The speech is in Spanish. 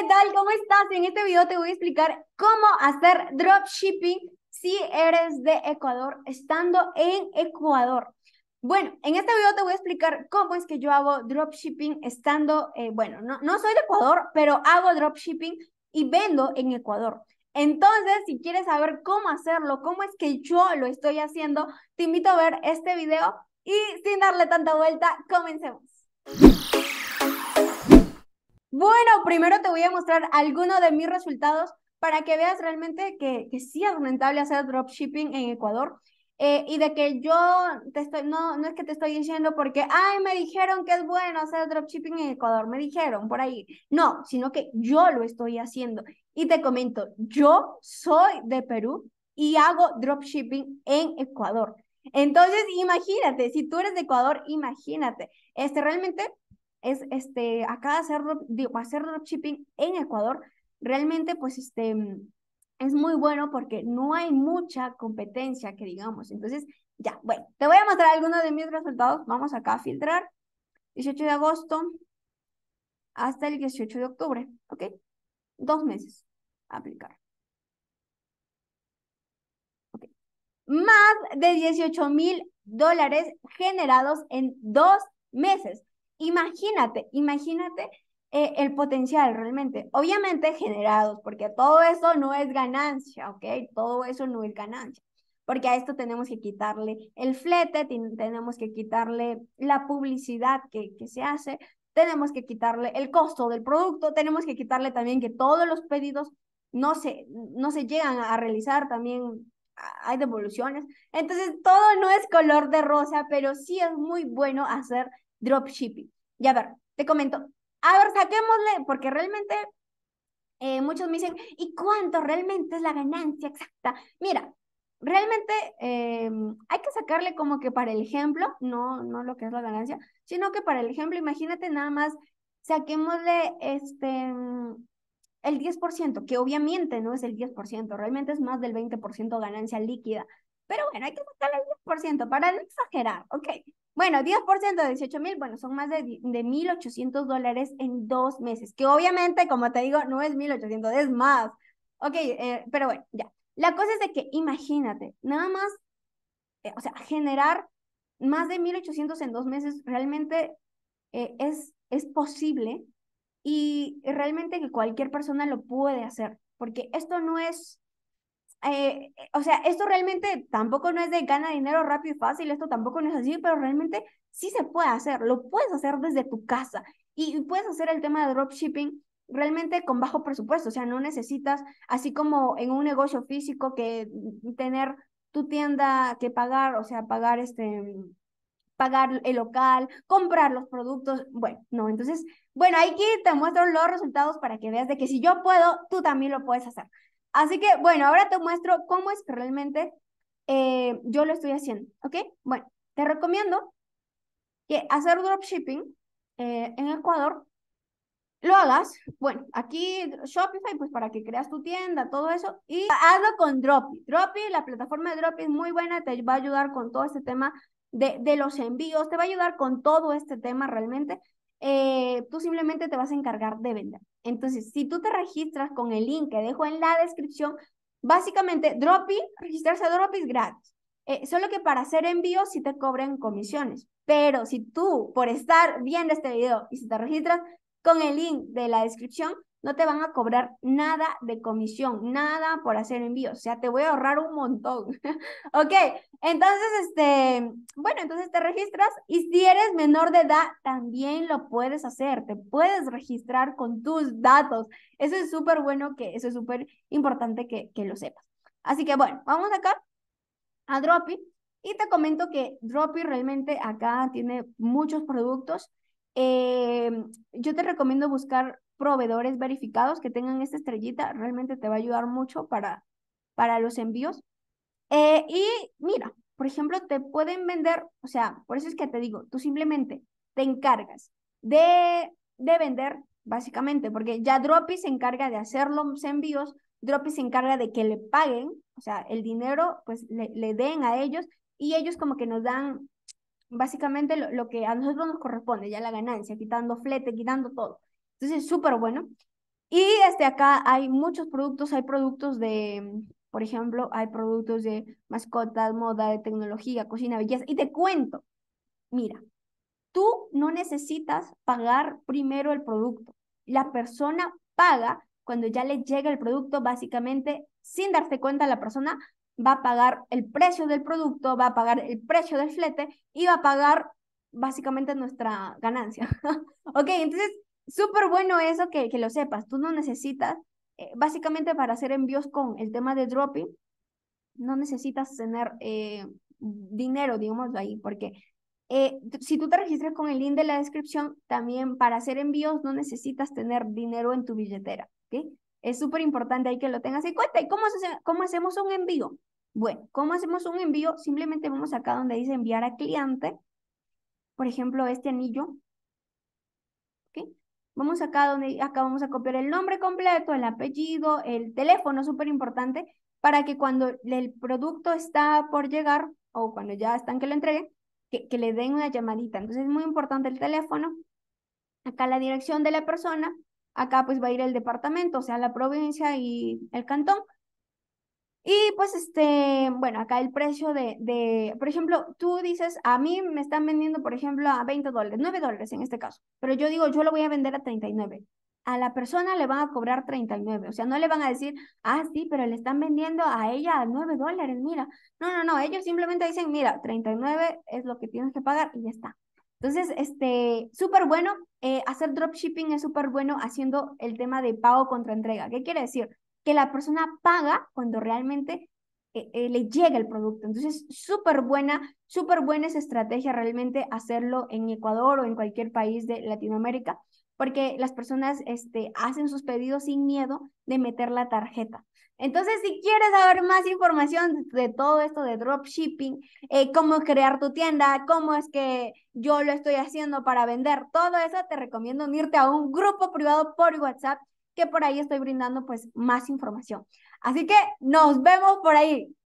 ¿qué tal? ¿Cómo estás? En este video te voy a explicar cómo hacer dropshipping si eres de Ecuador, estando en Ecuador. Bueno, en este video te voy a explicar cómo es que yo hago dropshipping estando, eh, bueno, no, no soy de Ecuador, pero hago dropshipping y vendo en Ecuador. Entonces, si quieres saber cómo hacerlo, cómo es que yo lo estoy haciendo, te invito a ver este video y sin darle tanta vuelta, comencemos primero te voy a mostrar algunos de mis resultados para que veas realmente que, sí es rentable hacer dropshipping en Ecuador. Eh, y de que yo te estoy, no, no es que te estoy diciendo porque, ay, me dijeron que es bueno hacer dropshipping en Ecuador, me dijeron por ahí. No, sino que yo lo estoy haciendo. Y te comento, yo soy de Perú y hago dropshipping en Ecuador. Entonces, imagínate, si tú eres de Ecuador, imagínate, este realmente es este, acá hacer, dropshipping en Ecuador, realmente pues este, mm, es muy bueno porque no hay mucha competencia que digamos. Entonces, ya, bueno, te voy a mostrar algunos de mis resultados. Vamos acá a filtrar. 18 de agosto hasta el 18 de octubre, ¿ok? Dos meses aplicar. Más de 18 mil dólares generados en dos meses. Imagínate, imagínate eh, el potencial realmente. Obviamente generados, porque todo eso no es ganancia, ¿ok? Todo eso no es ganancia. Porque a esto tenemos que quitarle el flete, tenemos que quitarle la publicidad que, que se hace, tenemos que quitarle el costo del producto, tenemos que quitarle también que todos los pedidos no se, no se llegan a realizar, también hay devoluciones. Entonces, todo no es color de rosa, pero sí es muy bueno hacer dropshipping. Y a ver, te comento, a ver, saquémosle, porque realmente eh, muchos me dicen, ¿y cuánto realmente es la ganancia exacta? Mira, realmente em, hay que sacarle como que para el ejemplo, no, no lo que es la ganancia, sino que para el ejemplo, imagínate nada más, saquémosle este, el 10%, que obviamente no es el 10%, realmente es más del 20% ganancia líquida. Pero bueno, hay que sacarle el 10% para no exagerar, ¿ok? Bueno, 10% de 18 mil, bueno, son más de, de 1.800 dólares en dos meses, que obviamente, como te digo, no es 1.800, es más. Ok, eh, pero bueno, ya. La cosa es de que imagínate, nada más, eh, o sea, generar más de 1.800 en dos meses realmente eh, es, es posible y realmente que cualquier persona lo puede hacer, porque esto no es eh, eh, o sea, esto realmente tampoco no es de gana dinero rápido y fácil, esto tampoco es así, pero realmente sí se puede hacer, lo puedes hacer desde tu casa y puedes hacer el tema de dropshipping realmente con bajo presupuesto, o sea, no necesitas, así como en un negocio físico, que mm, tener tu tienda que pagar, o sea, pagar este mm, pagar el local, comprar los productos, bueno, no, entonces, bueno, aquí te muestro los resultados para que veas de que si yo puedo, tú también lo puedes hacer. Así que, bueno, ahora te muestro cómo es que realmente eh, yo lo estoy haciendo, ¿ok? Bueno, te recomiendo que hacer dropshipping eh, en Ecuador lo hagas, bueno, aquí Shopify, pues para que creas tu tienda, todo eso, y hazlo con Dropi. Dropi, la plataforma de Dropy es muy buena, te va a ayudar con todo este tema de, de los envíos, te va a ayudar con todo este tema realmente. Eh, tú simplemente te vas a encargar de vender. Entonces, si tú te registras con el link que dejo en la descripción, básicamente Dropy, registrarse a Dropy es gratis. Eh, solo que para hacer envíos sí te cobran comisiones. Pero si tú, por estar viendo este video y si te registras, con el link de la descripción no te van a cobrar nada de comisión, nada por hacer envío, o sea, te voy a ahorrar un montón. ok, entonces, este, bueno, entonces te registras y si eres menor de edad, también lo puedes hacer, te puedes registrar con tus datos. Eso es súper bueno, que eso es súper importante que, que lo sepas. Así que bueno, vamos acá a Dropi y te comento que Dropi realmente acá tiene muchos productos eh, yo te recomiendo buscar proveedores verificados que tengan esta estrellita, realmente te va a ayudar mucho para, para los envíos. Eh, y mira, por ejemplo, te pueden vender, o sea, por eso es que te digo, tú simplemente te encargas de, vender, básicamente, porque ya Dropi se encarga de hacer los envíos, Dropi se encarga de que le paguen, o sea, el dinero, pues le, le den a ellos y ellos como que nos dan básicamente lo, que a nosotros nos corresponde, ya la ganancia, quitando flete, quitando todo. Entonces es súper bueno. Y este, acá hay muchos productos, hay productos de, por ejemplo, hay productos de mascotas, moda, de tecnología, cocina, belleza. Y te cuento, mira, tú no necesitas pagar primero el producto. La persona paga cuando ya le llega el producto, básicamente, sin darse cuenta la persona, va a pagar el precio del producto, va a pagar el precio del flete y va a pagar básicamente nuestra ganancia. ok, entonces, súper bueno eso que, que lo sepas. Tú no necesitas, eh, básicamente para hacer envíos con el tema de dropping, no necesitas tener eh, dinero, digamos, ahí, porque eh, si tú te registras con el link de la descripción, también para hacer envíos no necesitas tener dinero en tu billetera. ¿okay? Es súper importante ahí que lo tengas en cuenta. ¿Y cómo, cómo hacemos un envío? Bueno, ¿cómo hacemos un envío? Simplemente vamos acá donde dice enviar a cliente. Por ejemplo, este anillo. Vamos acá donde acá vamos a copiar el nombre completo, el apellido, el teléfono, súper importante, para que cuando el producto está por llegar o cuando ya están que lo entreguen, que le den una llamadita. Entonces es muy importante el teléfono. Acá la dirección de la persona, Acá pues va a ir el departamento, o sea, la provincia y el cantón. Y pues este, bueno, acá el precio de, de, por ejemplo, tú dices, a mí me están vendiendo, por ejemplo, a 20 dólares, 9 dólares en este caso, pero yo digo, yo lo voy a vender a 39. A la persona le van a cobrar 39, o sea, no le van a decir, ah, sí, pero le están vendiendo a ella a 9 dólares, mira. No, no, no, ellos simplemente dicen, mira, 39 es lo que tienes que pagar y ya está. Entonces, este, súper bueno, eh, hacer dropshipping es súper bueno haciendo el tema de pago contra entrega. ¿Qué quiere decir? Que la persona paga cuando realmente eh, eh, le llega el producto. Entonces, súper buena, súper buena esa estrategia realmente hacerlo en Ecuador o en cualquier país de Latinoamérica, porque las personas este, hacen sus pedidos sin miedo de meter la tarjeta. Entonces, si quieres saber más información de todo esto de dropshipping, eh, cómo crear tu tienda, cómo es que yo lo estoy haciendo para vender, todo eso, te recomiendo unirte a un grupo privado por WhatsApp, que por ahí estoy brindando pues más información. Así que nos vemos por ahí.